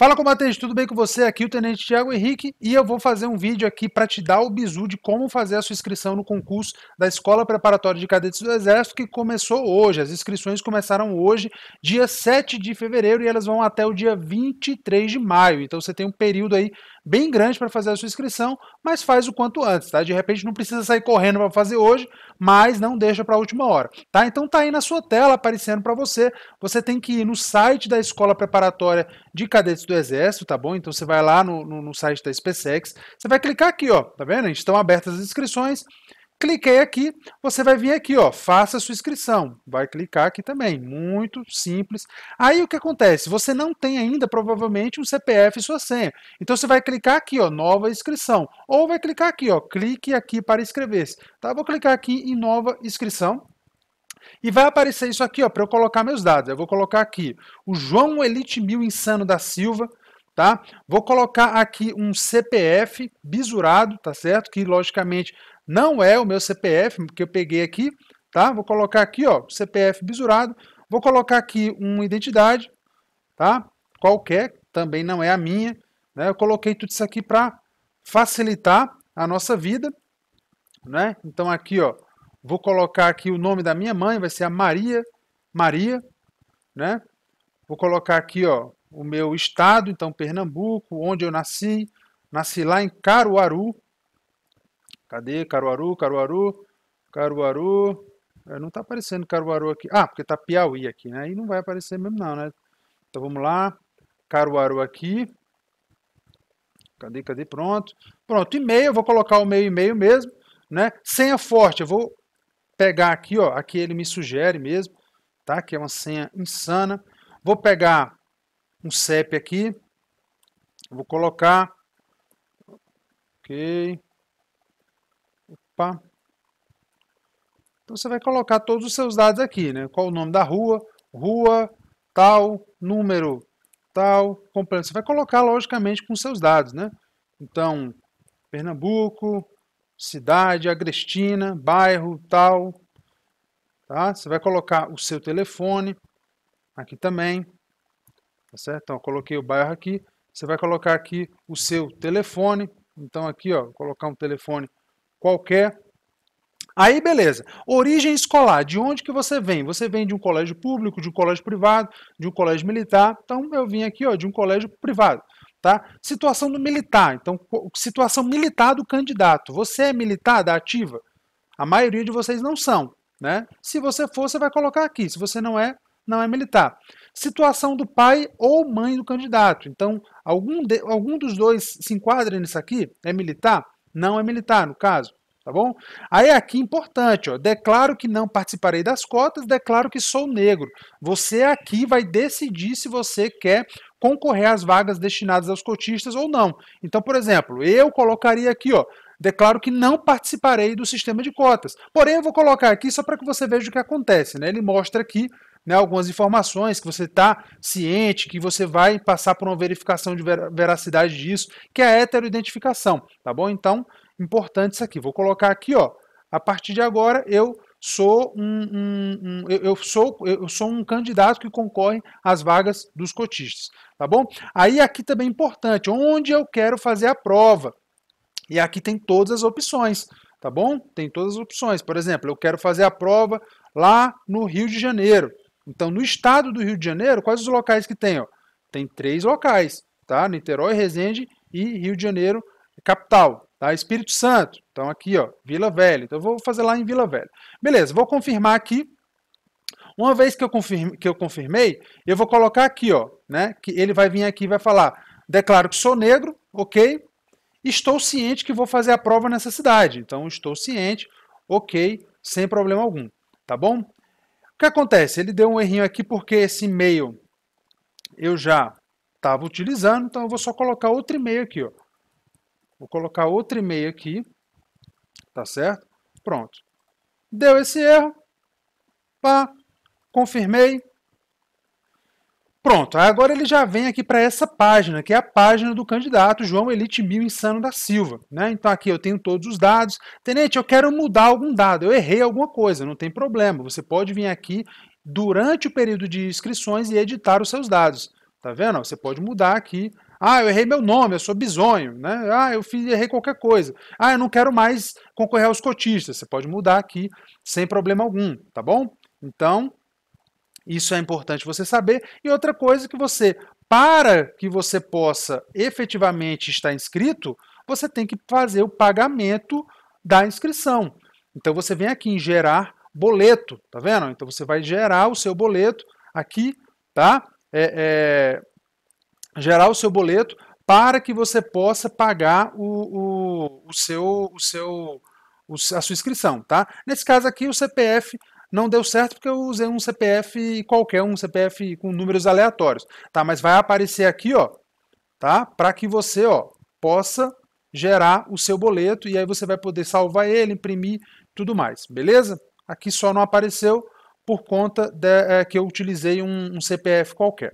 Fala combatente, tudo bem com você? Aqui é o Tenente Tiago Henrique e eu vou fazer um vídeo aqui para te dar o bizu de como fazer a sua inscrição no concurso da Escola Preparatória de Cadetes do Exército que começou hoje. As inscrições começaram hoje, dia 7 de fevereiro e elas vão até o dia 23 de maio. Então você tem um período aí bem grande para fazer a sua inscrição, mas faz o quanto antes, tá? De repente não precisa sair correndo para fazer hoje, mas não deixa para a última hora, tá? Então tá aí na sua tela aparecendo para você. Você tem que ir no site da Escola Preparatória de Cadetes do Exército, tá bom? Então você vai lá no, no, no site da SpaceX, você vai clicar aqui, ó, tá vendo? Estão abertas as inscrições. Cliquei aqui, você vai vir aqui, ó, faça sua inscrição. Vai clicar aqui também, muito simples. Aí o que acontece? Você não tem ainda, provavelmente, um CPF e sua senha. Então você vai clicar aqui, ó, nova inscrição. Ou vai clicar aqui, ó, clique aqui para inscrever-se. Tá? Vou clicar aqui em nova inscrição. E vai aparecer isso aqui, ó, para eu colocar meus dados. Eu vou colocar aqui o João Elite Mil Insano da Silva tá? Vou colocar aqui um CPF bisurado, tá certo? Que logicamente não é o meu CPF que eu peguei aqui, tá? Vou colocar aqui, ó, CPF bisurado. Vou colocar aqui uma identidade, tá? Qualquer, também não é a minha, né? Eu coloquei tudo isso aqui para facilitar a nossa vida, né? Então aqui, ó, vou colocar aqui o nome da minha mãe, vai ser a Maria, Maria, né? Vou colocar aqui, ó, o meu estado, então Pernambuco, onde eu nasci. Nasci lá em Caruaru. Cadê Caruaru? Caruaru. Caruaru. É, não está aparecendo Caruaru aqui. Ah, porque está Piauí aqui, né? Aí não vai aparecer mesmo não, né? Então vamos lá. Caruaru aqui. Cadê, cadê? Pronto. Pronto, e-mail, eu vou colocar o meu e-mail mesmo, né? Senha forte, eu vou pegar aqui, ó, aqui ele me sugere mesmo, tá? Que é uma senha insana. Vou pegar um CEP aqui. Vou colocar. Ok. Opa. Então você vai colocar todos os seus dados aqui, né? Qual o nome da rua, rua, tal, número, tal, completo. Você vai colocar, logicamente, com seus dados, né? Então, Pernambuco, cidade, Agrestina, bairro, tal. Tá? Você vai colocar o seu telefone aqui também. Tá certo? Então, coloquei o bairro aqui. Você vai colocar aqui o seu telefone. Então, aqui, ó, colocar um telefone qualquer. Aí, beleza. Origem escolar. De onde que você vem? Você vem de um colégio público, de um colégio privado, de um colégio militar. Então, eu vim aqui, ó, de um colégio privado. Tá? Situação do militar. Então, situação militar do candidato. Você é militar da ativa? A maioria de vocês não são, né? Se você for, você vai colocar aqui. Se você não é, não é militar situação do pai ou mãe do candidato. Então, algum, de, algum dos dois se enquadra nisso aqui? É militar? Não é militar, no caso. Tá bom? Aí aqui importante, ó, declaro que não participarei das cotas, declaro que sou negro. Você aqui vai decidir se você quer concorrer às vagas destinadas aos cotistas ou não. Então, por exemplo, eu colocaria aqui, ó, declaro que não participarei do sistema de cotas. Porém, eu vou colocar aqui só para que você veja o que acontece. Né? Ele mostra aqui né, algumas informações que você está ciente, que você vai passar por uma verificação de veracidade disso, que é a heteroidentificação, tá bom? Então, importante isso aqui. Vou colocar aqui, ó, a partir de agora eu sou um, um, um, eu, sou eu sou um candidato que concorre às vagas dos cotistas, tá bom? Aí aqui também é importante, onde eu quero fazer a prova. E aqui tem todas as opções, tá bom? Tem todas as opções. Por exemplo, eu quero fazer a prova lá no Rio de Janeiro. Então, no estado do Rio de Janeiro, quais os locais que tem? Ó? Tem três locais, tá? Niterói, Resende e Rio de Janeiro, capital, tá? Espírito Santo. Então, aqui, ó, Vila Velha. Então, eu vou fazer lá em Vila Velha. Beleza, vou confirmar aqui. Uma vez que eu, confirme, que eu confirmei, eu vou colocar aqui, ó, né? Que ele vai vir aqui e vai falar, declaro que sou negro, ok? Estou ciente que vou fazer a prova nessa cidade. Então, estou ciente, ok, sem problema algum, tá bom? O que acontece? Ele deu um errinho aqui porque esse e-mail eu já estava utilizando, então eu vou só colocar outro e-mail aqui. Ó. Vou colocar outro e-mail aqui, tá certo? Pronto. Deu esse erro, pá, confirmei, Pronto, agora ele já vem aqui para essa página, que é a página do candidato João Elite Mil Insano da Silva. Né? Então aqui eu tenho todos os dados. Tenente, eu quero mudar algum dado, eu errei alguma coisa, não tem problema. Você pode vir aqui durante o período de inscrições e editar os seus dados. Tá vendo? Você pode mudar aqui. Ah, eu errei meu nome, eu sou bizonho, né? Ah, eu fiz, errei qualquer coisa. Ah, eu não quero mais concorrer aos cotistas. Você pode mudar aqui sem problema algum, tá bom? Então, isso é importante você saber. E outra coisa que você, para que você possa efetivamente estar inscrito, você tem que fazer o pagamento da inscrição. Então você vem aqui em gerar boleto, tá vendo? Então você vai gerar o seu boleto aqui, tá? É, é, gerar o seu boleto para que você possa pagar o, o, o seu, o seu, o, a sua inscrição, tá? Nesse caso aqui o CPF não deu certo porque eu usei um CPF qualquer, um CPF com números aleatórios, tá? Mas vai aparecer aqui, ó, tá? Para que você, ó, possa gerar o seu boleto e aí você vai poder salvar ele, imprimir, tudo mais, beleza? Aqui só não apareceu por conta de, é, que eu utilizei um, um CPF qualquer,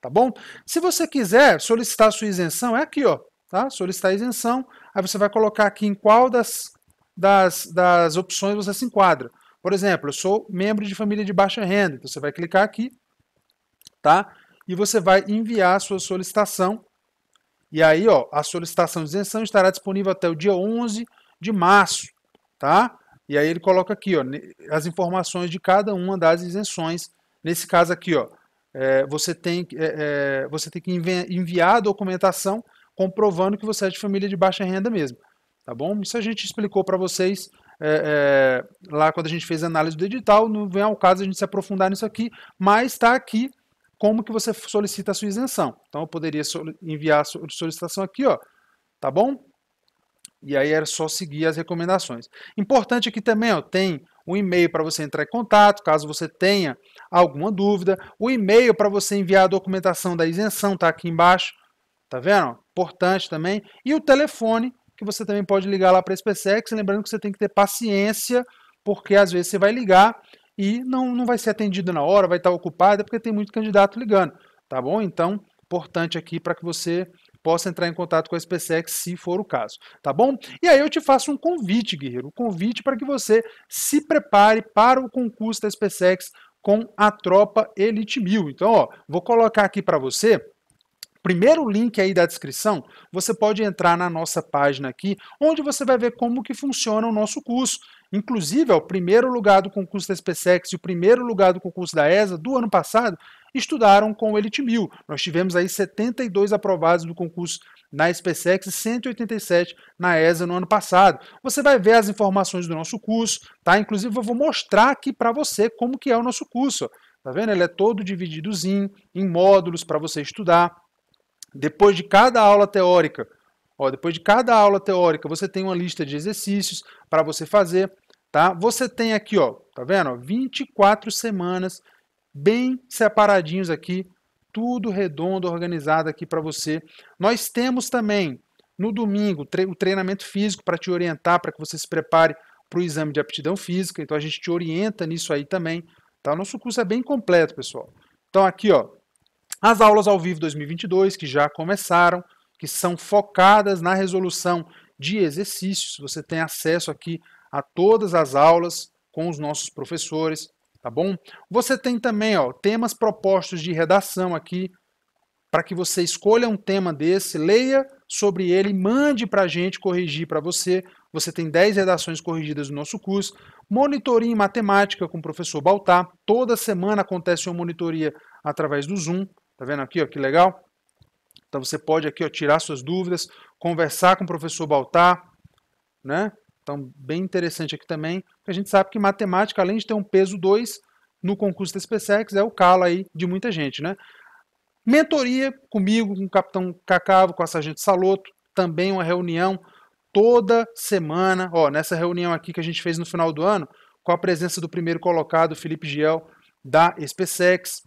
tá bom? Se você quiser solicitar sua isenção, é aqui, ó, tá? Solicitar isenção, aí você vai colocar aqui em qual das, das, das opções você se enquadra. Por exemplo, eu sou membro de família de baixa renda. Então você vai clicar aqui, tá? E você vai enviar a sua solicitação. E aí, ó, a solicitação de isenção estará disponível até o dia 11 de março, tá? E aí ele coloca aqui, ó, as informações de cada uma das isenções. Nesse caso aqui, ó, é, você, tem, é, é, você tem que enviar a documentação comprovando que você é de família de baixa renda mesmo, tá bom? Isso a gente explicou para vocês é, é, lá quando a gente fez a análise do edital, não vem ao caso a gente se aprofundar nisso aqui, mas está aqui como que você solicita a sua isenção. Então eu poderia enviar a solicitação aqui, ó, tá bom? E aí era só seguir as recomendações. Importante aqui também, ó, tem um e-mail para você entrar em contato, caso você tenha alguma dúvida, o e-mail para você enviar a documentação da isenção, tá aqui embaixo, tá vendo? Importante também, e o telefone que você também pode ligar lá para a SpaceX, lembrando que você tem que ter paciência, porque às vezes você vai ligar e não, não vai ser atendido na hora, vai estar ocupado, é porque tem muito candidato ligando, tá bom? Então, importante aqui para que você possa entrar em contato com a SpaceX se for o caso, tá bom? E aí eu te faço um convite, guerreiro, um convite para que você se prepare para o concurso da SpaceX com a tropa Elite 1000. Então, ó, vou colocar aqui para você primeiro link aí da descrição, você pode entrar na nossa página aqui, onde você vai ver como que funciona o nosso curso. Inclusive, o primeiro lugar do concurso da SpaceX e o primeiro lugar do concurso da ESA do ano passado estudaram com o Elite 1000. Nós tivemos aí 72 aprovados do concurso na SpaceX e 187 na ESA no ano passado. Você vai ver as informações do nosso curso, tá? Inclusive, eu vou mostrar aqui para você como que é o nosso curso. Tá vendo? Ele é todo divididozinho em módulos para você estudar. Depois de cada aula teórica, ó, depois de cada aula teórica, você tem uma lista de exercícios para você fazer, tá? Você tem aqui, ó, tá vendo? 24 semanas bem separadinhos aqui, tudo redondo, organizado aqui para você. Nós temos também no domingo o treinamento físico para te orientar, para que você se prepare para o exame de aptidão física. Então a gente te orienta nisso aí também. Tá? O nosso curso é bem completo, pessoal. Então aqui, ó, as aulas ao vivo 2022, que já começaram, que são focadas na resolução de exercícios. Você tem acesso aqui a todas as aulas com os nossos professores, tá bom? Você tem também ó, temas propostos de redação aqui, para que você escolha um tema desse, leia sobre ele, mande para a gente corrigir para você. Você tem 10 redações corrigidas no nosso curso. Monitoria em matemática com o professor Baltar. Toda semana acontece uma monitoria através do Zoom, Tá vendo aqui, ó, que legal? Então você pode aqui, ó, tirar suas dúvidas, conversar com o professor Baltar, né? Então, bem interessante aqui também, porque a gente sabe que matemática, além de ter um peso 2 no concurso da SpaceX, é o calo aí de muita gente, né? Mentoria comigo, com o capitão Cacavo, com a sargento Saloto, também uma reunião toda semana. Ó, nessa reunião aqui que a gente fez no final do ano, com a presença do primeiro colocado, Felipe Giel, da SpaceX,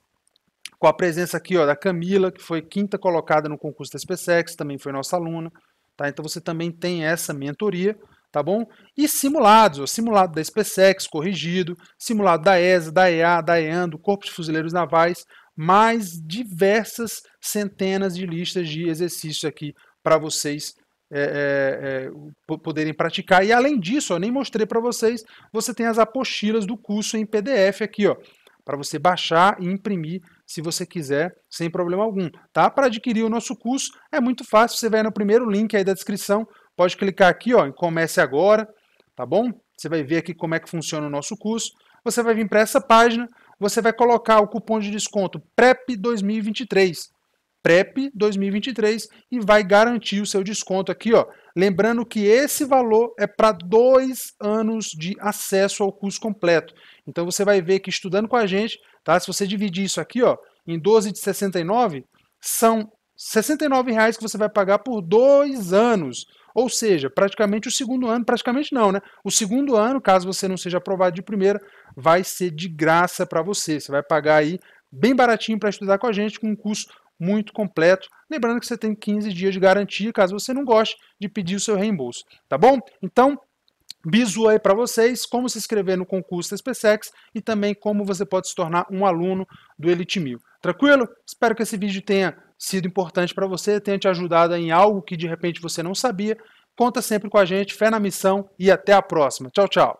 com a presença aqui ó, da Camila, que foi quinta colocada no concurso da SpaceX, também foi nossa aluna. Tá? Então você também tem essa mentoria, tá bom? E simulados, ó, simulado da SpaceX corrigido, simulado da ESA, da EA, da EAN, do Corpo de Fuzileiros Navais, mais diversas centenas de listas de exercícios aqui para vocês é, é, é, poderem praticar. E além disso, eu nem mostrei para vocês, você tem as apostilas do curso em PDF aqui, ó, para você baixar e imprimir se você quiser, sem problema algum, tá? Para adquirir o nosso curso é muito fácil, você vai no primeiro link aí da descrição, pode clicar aqui, ó, em comece agora, tá bom? Você vai ver aqui como é que funciona o nosso curso. Você vai vir para essa página, você vai colocar o cupom de desconto PREP 2023 PREP 2023 e vai garantir o seu desconto aqui, ó. Lembrando que esse valor é para dois anos de acesso ao curso completo. Então você vai ver que estudando com a gente, tá? Se você dividir isso aqui, ó, em 12 de 69, são R$ 69 reais que você vai pagar por dois anos. Ou seja, praticamente o segundo ano, praticamente não, né? O segundo ano, caso você não seja aprovado de primeira, vai ser de graça para você. Você vai pagar aí bem baratinho para estudar com a gente, com um curso muito completo. Lembrando que você tem 15 dias de garantia, caso você não goste de pedir o seu reembolso, tá bom? Então, bizu aí para vocês, como se inscrever no concurso da SpaceX e também como você pode se tornar um aluno do Elite 1000. Tranquilo? Espero que esse vídeo tenha sido importante para você, tenha te ajudado em algo que de repente você não sabia. Conta sempre com a gente, fé na missão e até a próxima. Tchau, tchau.